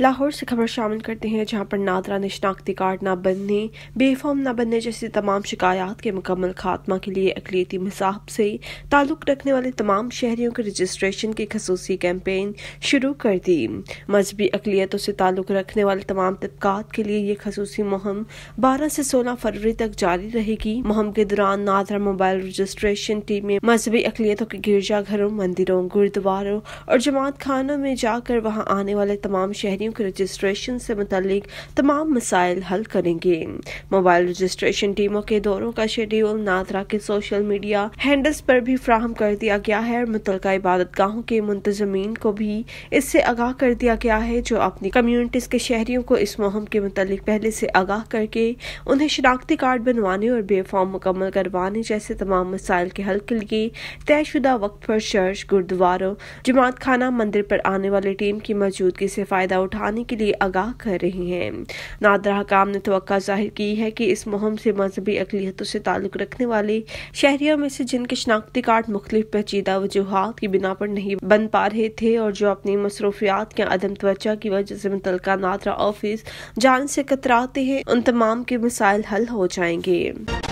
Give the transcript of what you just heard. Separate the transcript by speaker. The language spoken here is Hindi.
Speaker 1: लाहौर से खबर शामिल करते हैं जहां पर नादरा ने शनाख्ती कार्ड न बनने बेफॉर्म न बनने जैसी तमाम शिकायत के मुकम्मल खात्मा के लिए अकलीती मिसाब से ताल्लुक़ रखने वाले तमाम शहरियों के रजिस्ट्रेशन की खसूसी कैंपेन शुरू कर दी मजहबी अकलीतों से ताल्लुक़ रखने वाले तमाम तबकात के लिए ये खसूसी मुहम बारह से सोलह फरवरी तक जारी रहेगी मुहम के दौरान नादरा मोबाइल रजिस्ट्रेशन टीमें मजहबी अकलीतों के गिरजाघरों मंदिरों गुरुद्वारों और जमात खानों में जाकर वहाँ आने वाले तमाम शहरी कंपनियों के रजिस्ट्रेशन से मतलब तमाम मसाइल हल करेंगे मोबाइल रजिस्ट्रेशन टीमों के दौरों का शेड्यूल नादरा के सोशल मीडिया हैंडल्स पर भी फ्राहम कर दिया गया है और मुतल इबादत गाहों के मुंतजमीन को भी इससे आगाह कर दिया गया है जो अपनी कम्यूनिटीज के शहरियों को इस मुहिम के मतलब पहले से आगाह करके उन्हें शनाख्ती कार्ड बनवाने और बेफॉर्म मुकम्मल करवाने जैसे तमाम मसाइल के हल के लिए तयशुदा वक्त पर चर्च गुरुद्वारों जमात खाना मंदिर पर आने वाली टीम की मौजूदगी से फायदा उठा उठाने के लिए आगाह कर रहे हैं नादरा हकाम ने तो जाहिर की है कि इस मुहिम से मजहबी अकलीतों से ताल्लुक़ रखने वाले शहरियों में से जिनके शनाख्ती कार्ड मुख्तलिफ पेचीदा वजूहत की बिना पर नहीं बन पा रहे थे और जो अपनी मसरूफियात या अदम तवज्जा की वजह से मुतल नादरा ऑफिस जान से कतराते हैं उन तमाम के मिसाइल हल हो जाएंगे